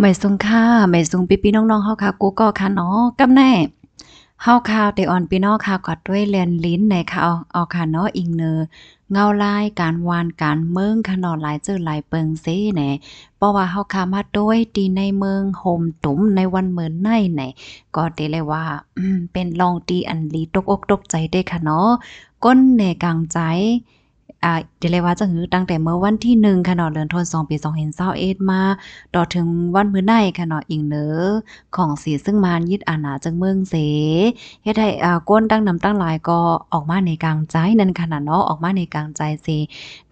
ไม่สรงค่าไม่สรงปีปีน้องๆเฮาค่ะกูก็ค่ะเนาะกำแน่เฮาข่าวเตออนพี่น้องค่วกอดด้วยแลนลิ้นในค่ะเอาเอาค่ะเนาะอิงเนอเงาลายการวานการเมืองขนอดหลายเจอหลายเปิงเซ่แหน่เพราะว่าเฮาคามาด้วยตีในเมืองโฮมตุ๋มในวันเหมือนในไหน ก็เดเลยว่าเป็นลองตีอันลีตกอกตกใจได้ค่ะเนาะก้นในกลางใจอ่าเดลว่าจะหือตั้งแต่เมื่อวันที่หนึ่งคะเนาดเดือนธันวาคมปีสองพันเศร้าเอ็ดมา ต่อถึงวันมื้อในขนาะอิงเนื้อของสีซึ่งมานยึดอาณาจังเมืองเสเฮ็ดให้อ่าก้นตั้งนำตั้งหลายก็ออกมาในกลางใจนั่นขนาดเนาะออกมาในกลางใจเส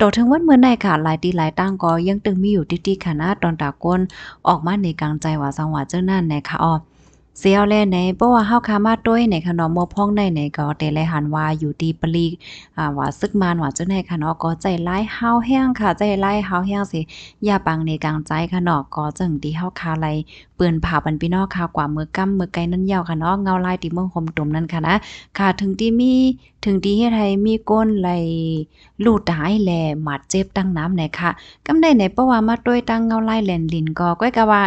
ต่อถึงวันมื้อในค่ะหลายตีหลายตั้งก็ยังตึงมีอยู่ติดๆค่ะนตอนตาก้นออกมาในกลางใจว่าสังหวะเจ้านั่นนะคะอ๋อเสียวแลไหนบ่ว่าเฮาคามาต้วยในขนมมอพ้องในไหนก็เต่แลหันว่าอยู่ดีปลีอ่าว่าซึกมานว่าจังไดนค่ะเนาะก็ใจหลายเฮาแห้ง ค่ะใจหลายเฮาแห้งสิอย่าปังในกลางใจค่ะเนาะก็จังที่เฮาคาไหลเปื้นผ่าบันพี่น้องค่ะกว่ามือก้ามือไกลนั่นยาวค่ะเนาะเงาลายที่เมือง่มตุ่มนั้นค่ะนะค่ะถึงที่มีถึงที่เฮ็ดให้มีก้นไหลลูดตายแลหมัดเจ็บตั้งน้ำไหนค่ะกำได้ไหนเพราะว่ามาต้วยตั้งเงาลายแลนลินก็ก้อยก็ว่า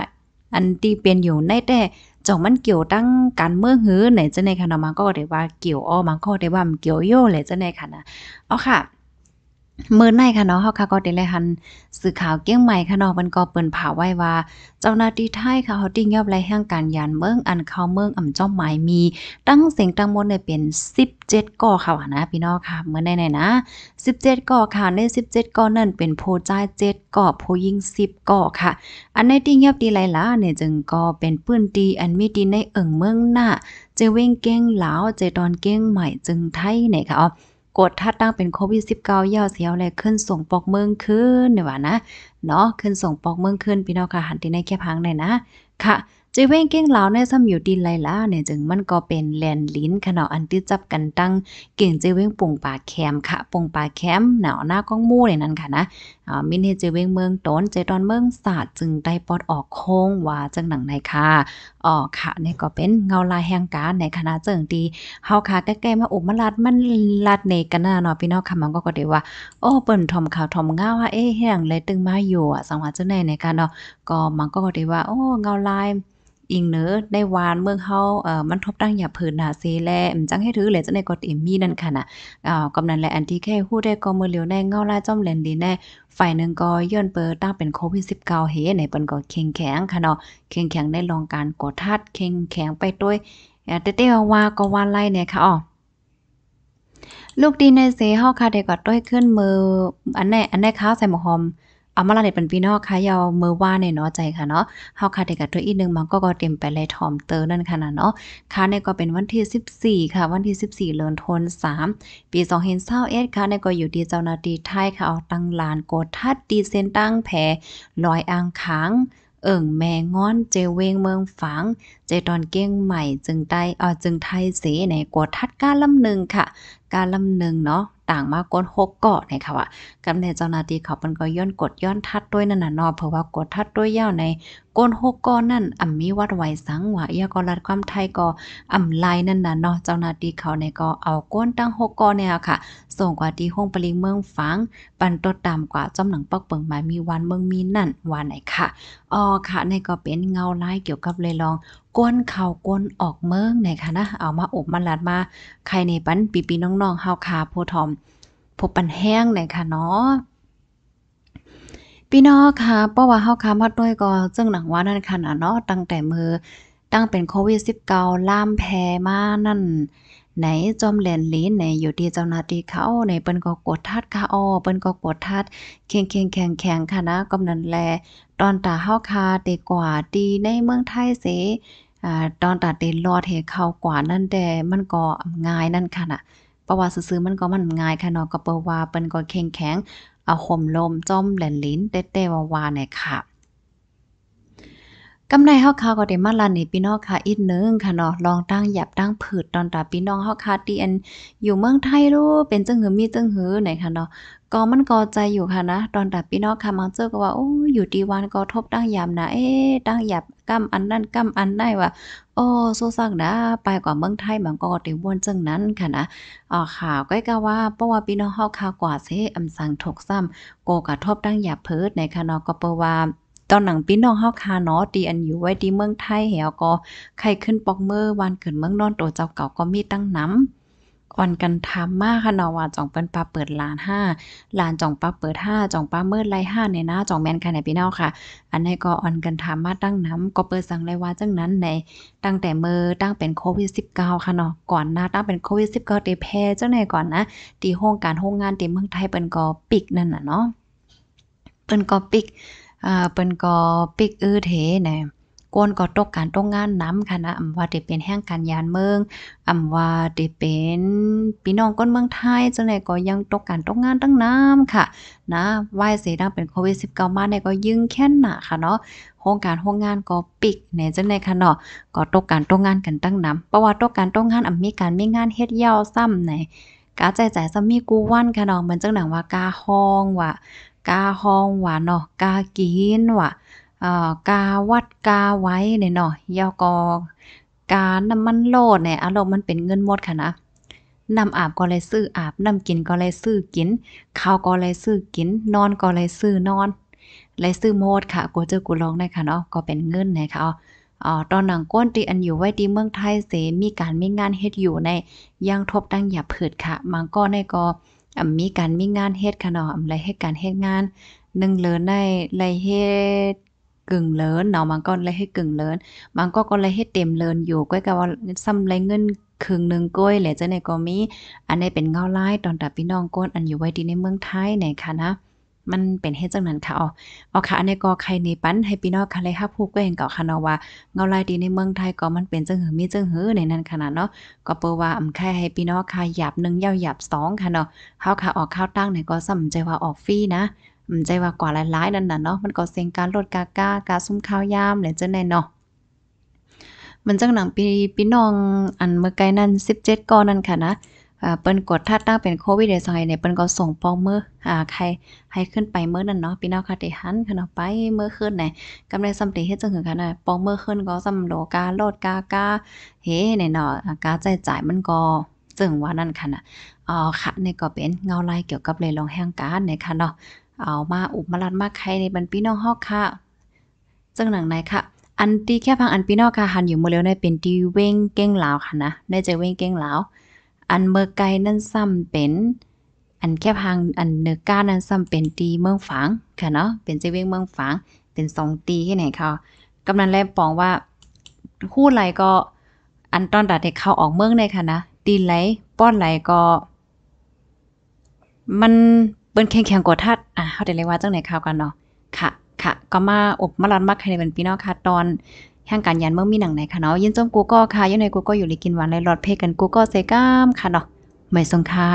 อันที่เป็นอยู่ในแต่จอมันเกี่ยวตั้งการเมืองหื้อไหนจะในค่ะมาะมันก็ได้ว่าเกี่ยวอ้อมันก็ได้ว่ามันเกี่ยวโยแหละจะในค่ะนะอ๋อค่ะเมื่อในค่ะเนาะเฮาค่ะก็ได้เลยหันสื่อข่าวเกี้ยงใหม่ค่ะเนาะมันก็เปิ้นผ่าไว้ว่า เจ้าหน้าที่ไทยค่ะเฮาติงยอบไล่แห่งการยานเมืองอันเข้าเมืองอ่ำจ้อมหมายมี ตั้งเสียงตั้งมนเนี่ยเป็น 17 ก่อค่ะนะ พี่น้องค่ะเมื่อในๆนะ 17 ก่อค่ะใน 17ก่อนั่นเป็นโพจ้าย7ก่อโพยิง10ก่อค่ะอันในติงยอบดีไล่ล่ะเนี่ยจึงก็เป็นปื้นตีอันมีดีในเอิ่งเมืองหน้าเจเว้งเก้งหลาวเจดอนเก้งใหม่จึงไทยเนี่ยค่ะอ๋อกดทัดตั้งเป็นโควิด19ยาเสียวเลยขึ้นส่งปอกเมืองขึ้นเนี่ยวะนะ เนาะขึ้นส่งปอกเมืองขึ้น พี่น้องค่ะหันที่ในแค่พังเลยนะค่ะจีเว้งเก้งเหลาในซ้ำอยู่ดินไรล่ะเนี่ยจึงมันก็เป็นแลนลิ้นขนาดอันที่จับกันตั้ง เก่งจีเว้งปุ่งปากแคมค่ะปุ่งปากแคม หนาวหน้าก้องมู่เลยนั่นค่ะนะมินเฮเจเวงเมืองต้นเจตอนเมืองศาสตร์จึงได้ปอดออกโค้งว่าจังหนังในค่ะออกค่ะนี่ก็เป็นเงาลายแห่งการในคณะเจิงดีเฮาค่ะแก่ๆมาอกมาลัด มันลัดในกันน่ะเนาะพี่น้องค่ะมันก็ก็เดียวว่า โอ้เปิ่นทอมข่าวทอมเงาว่าเอ๊ะแห่งเลยตึงมาอยู่อ่ะสังหวะจ้าในในการเนาะก็มันก็ก็เดียวว่า โอ้เงาลายอิงเนอได้วานเมืองเฮาเอ่อมันทบตั้งอย่าเผินหนาเซแลมจังให้ถือเหละจะในกอกเต็มมีนั่นค่ะน่ะอ่ากำนัน และอันที่แค่ฮู้ได้ก็มือเลียวแน่เงาลาจ้อมแลนดี แน่ฝ่ายนึง ก็ย้อน เปิดตั้งเป็น โควิด19เฮในเปิ้นก็เข็งแข็งค่ะเนาะเข็งแข็งได้ลองการกดทัดเข็งแข็งไปด้วยเตอเต้ว่าก็วานไล่เนี่ยค่ะอ๋อลูกดีในเซเฮาค่ะเด็ก็ต้อยขึ้นมืออันแน่อันแน่ข้าวใส่หมกหอมอามาลาเนี่ยเป็นพี่น้องค่ะยาวเมื่อว่าในเนาะใจค่ะเนาะเฮาค่ะเด็กกับตัวอีกหนึ่งมันก็ก็เต็มไปเลยทอมเตอร์นั่นค่ะนะเนาะค่ะเนี่ยก็เป็นวันที่ 14 ค่ะวันที่ 14เลือนทนสามปี2เอสค่ะเนี่ยก็อยู่ดีเจ้านาดีไทยค่ะเอาตั้งลานโกทัดดีเซนตั้งแผลลอยอ่างค้าง เอิ่งแมงงอนเจเวงเมืองฝังเจตอนเก้งใหม่จึงได้่ออจึงไทยเสในกดทัดการลำหนึ่งค่ะ การลำหนึ่งเนาะต่างมากกดหกเกาะนะคะว่า กำเนิดเจ้าหน้าที่เขาเป็นก็ย้อนกดย้อนทัดด้วยนั่นน่ะเนาะเพราะว่ากดทัดด้วยยาวในก้นหกก้อนนั่นอ่ำมีวัดไหวสังหวะยากอรัดความ ไทยก็อ่ำลาย นั่นน่ะเนาะเจ้าหน้าที่เขาในก็เอาก้นตั้งหกก้อนเนี่ยค่ะ ส่งกว่า ที่ห้องปริงเมืองฝังปันตดตามกว่าจอมหนังปอกเปิงหมายมีวันเมือง มีนั่นวันไหนค่ะ อ๋อค่ะ ในก็เป็นเงาลายเกี่ยวกับเลยลองก้นเข่าก้นออกเมืองไหนค่ะนะเอามาอบมาลัดมาใครในปั้นปีปีน้องๆเฮาคาโพทอมพบปันแห้งไหนค่ะเนาะพี่น้องค่ะเพราะว่าเฮาค้ามาด้วยก็จึงหนังว่านั่นค่ะเนาะ ตั้งแต่มือ ตั้งเป็นโควิด19ล่ามแพ้มา นั่นไหนจอมแหลนลีไหนอยู่ดีเจ้านาตีเขาไหนเปิ้นก็กดทัดค่ะอ๋อเปิ้นก็กดทัดเข็งเงแข็งแข็งค่ะนะกำนันแลตอนตาเฮาคาเตกว่าดีในเมืองไทยเสอ่าตอนตาเตลอดเหเข้ากว่านั่นแต่มันก็ง่ายนั่นค่ะน่ะเพราะว่าซื้อมันก็มันง่ายค่ะเนาะก็เปิ้ว่าเปิ้นก็แข็งแข็งอาห่มลมจ้อมแหลนลิ้นเต้เต้วาวาเนี่ยค่ะกำไรเฮาคาก็ได้มาลันนี่พี่น้องค่ะ อีกนึงค่ะ เนาะลองตั้งหยับ ตั้งผืดตอนตาพี่น้องเฮาคาตี่อนอยู่เมืองไทยรู้เป็นจังหือมีจังหือไหนค่ะ เนาะก็มันก็ใจอยู่ ค่ะ นะ ตอนตาพี่น้องค่ะมังเจอก็ว่าโอ้อยู่ดีวันก็ทบตั้งยามนะเอ๊ตั้งหยับกำอันนั่นกำอันได้ว่าโอ้สโซซักนะ ไปกว่าเมืองไทยมันก็ติวนจังนั้นค่ะนะอ๋อข่าวก็กะว่าเพราะว่าพี่น้องเฮาข่าวกว่าเซอำสังถกซ้ำโกกระทบตั้งหยาเพิดในคะเนาะก็เปว่าตอนหนังพี่น้องเฮาคาเนาะตีอันอยู่ไว้ที่เมืองไทยเหี่ยวก็ใครขึ้นปอกเมื่อวันเกิดเมือง นอนัตเจ้าเก่าก็มีตั้งน้ำอ่อนกันทามากค่ะเนาะว่าจ่องเปิ้นปาเปิดล้านห้าล้านจ่องปาเปิดห้าจ่องปาเมิดไล่ห้าในหน้าจ่องแมนค่ะในพี่น้องค่ะอันนี้ก็อ่อนกันทามาตั้งน้ำก็เปิดสั่งเลยว่าจังนั้นในตั้งแต่เมื่อตั้งเป็นโควิด19ค่ะเนาะก่อนหน้าตั้งเป็นโควิด19เตแพ้จังไหนก่อนนะตีโองการโองงานตีเมืองไทยเปิ้นก็ปิกนั่นน่ะเนาะเปิ้นก็ปิกอ่าเปิ้นก็ปิกอื้อเทนะกวนก็ตกการตกงานน้ำค่ะนะอำว่าเดเป็นแห่งการยานเมือง อำว่าเดเป็นพี่น้องก้นเมืองไทยจังได๋ก็ยังตกการตกงานตั้งน้ำค่ะ นะวายเสดังเป็นโควิด19มาเนี่ยก็ยิ่งแค่นหนาค่ะเนาะโครงการโครงงานก็ปิกในจังได๋ค่ะเนาะก็ตกการตกงานกันตั้งน้ำเพราะว่าตกการตกงานอำมีการมีงานเฮ็ดยาวซ้ำหนกาใจใจซ้ำมีกูวันค่ะเนาะมันจังหนังว่ากาห้องว่ากาห้องว่าเนาะกากินว่ากาวัดกาไว้เนี่ยเนาะยอกอการน้ำมันโลดเนี่ยอารมณ์มันเป็นเงินหมดค่ะนะน้ำอาบ ก็เลยซื้ออาบ น้ำกินก็เลยซื้อกินข้าวก็เลยซื้อกิน นอนก็เลยซื้อนอนเลยซื้อโมด ค่ะกูเจอกูลองได้ค่ะ เนาะก็เป็นเงินนะคะอ๋อตอนหนังก้นตีอันอยู่ไว้ตีเมืองไทยเสมีการมีงานเฮ็ดอยู่ในย่างทบตั้งหยาบผืดค่ะมังก็ในก็มีการมีงานเฮ็ดค่ะเนาะอะไรเฮ็ดการเฮ็ดงานหนึ่งเลยในไรเฮ็ดกึ่งเลินเนาะมันก็เลยให้กึ่งเลินมันก็ก็เลยให้เต็มเลินอยู่ก้อยก็ว่าซ้ำไรเงินครึ่งนึงก้อยแหละจ้ะในก็มี อันนี้เป็นเงาไล่ตอนตับพี่น้องก้นอันอยู่ไว้ดีในเมืองไทยไหนค่ะนะมันเป็นเฮ็ดจังนั้นค่ะอ๋อเอาค่ะ อันนี้ก็ใครในปั้นให้พี่น้องค่ะเลยค่ะผู้ก็เห็นเก่าค่ะเนาะว่าเงาลายดีในเมืองไทยก็มันเป็นจังหือมีจังหือในนั้นขนาดเนาะก็เปว่าอำค่ให้พี่น้องค่ะหยาบนึงยาวหยาบ2ค่ะเนาะเฮาค่ะออกข้าวตั้งในก็สำใจว่าออกฟรีนะใจว่ากว่าหลายๆ นั่นน่ะเนาะ มันก็เสียงการลดกากากาซุ่มข้าวยามเละเจ้าแน่เนาะมันจังหนังปีพี่น้องอันเมื่อไกลนั่น 17ก่อนนั่นค่ะนะเปิ้นกดทัาตั้งเป็นโควิดเดซอยเนี่ย เปิ้นก็ส่งปองมืออ่า ใครให้ขึ้นไปเมื่อนั่นเนาะพี่น้องค่ะที่หัน ขึ้นไปเมื่อขึ้นไหนกำไรสำเร็จเฮ็ดจังหือค่ะนะปองมือขึ้นก็สำโดกาโลดกากาเฮ้เนี่ยเนาะกาใจจ่ายมันก็จึงว่านั่นค่ะนะอ๋อค่ะนี่ก็เป็นเงาลายเกี่ยวกับเลยลองแห่งการในค่ะเนาะเอามาอุบมาลัดมาใครในบันพี่น้องฮอกค่ะจังหนังไหนค่ะ อันตีแค่พังอันพี่น้องค่ะหันอยู่มือเร็วในเป็นตีเว้งเก้งเหลาค่ะนะในใจเว้งเก้งเหลาอันเมื่อไกลนั่นซ้ำเป็น อันแค่พังอันเนื้อก้านั่นซ้ำเป็นตีเมืองฝางค่ะเนาะเป็นใจเว้งเมืองฝางเป็นสองตีที่ไหนเขากำนันแลปองว่าคู่ไหลก็อันตอนดัดเด็กเขาออกเมืองเลยค่ะนะตีไหลป้อนไหลก็ มันเปิ้นแข็งแข็งกว่าทัดอ่ะเฮาได้เลยว่าจังไหนข่าวกันเนาะ ค่ะ ค่ะ ก็มาอบมา้ันมักให้เป็นพี่น้องค่ะ ตอนทางการยันเมื่อมีหนังไหนคะเนาะยินจมกูก็ค่ะยังไงกูก็อยู่ลนกินหวานในรอดเพกันกูก็เซก้ามค่ะเนาะไม่สงค่ะ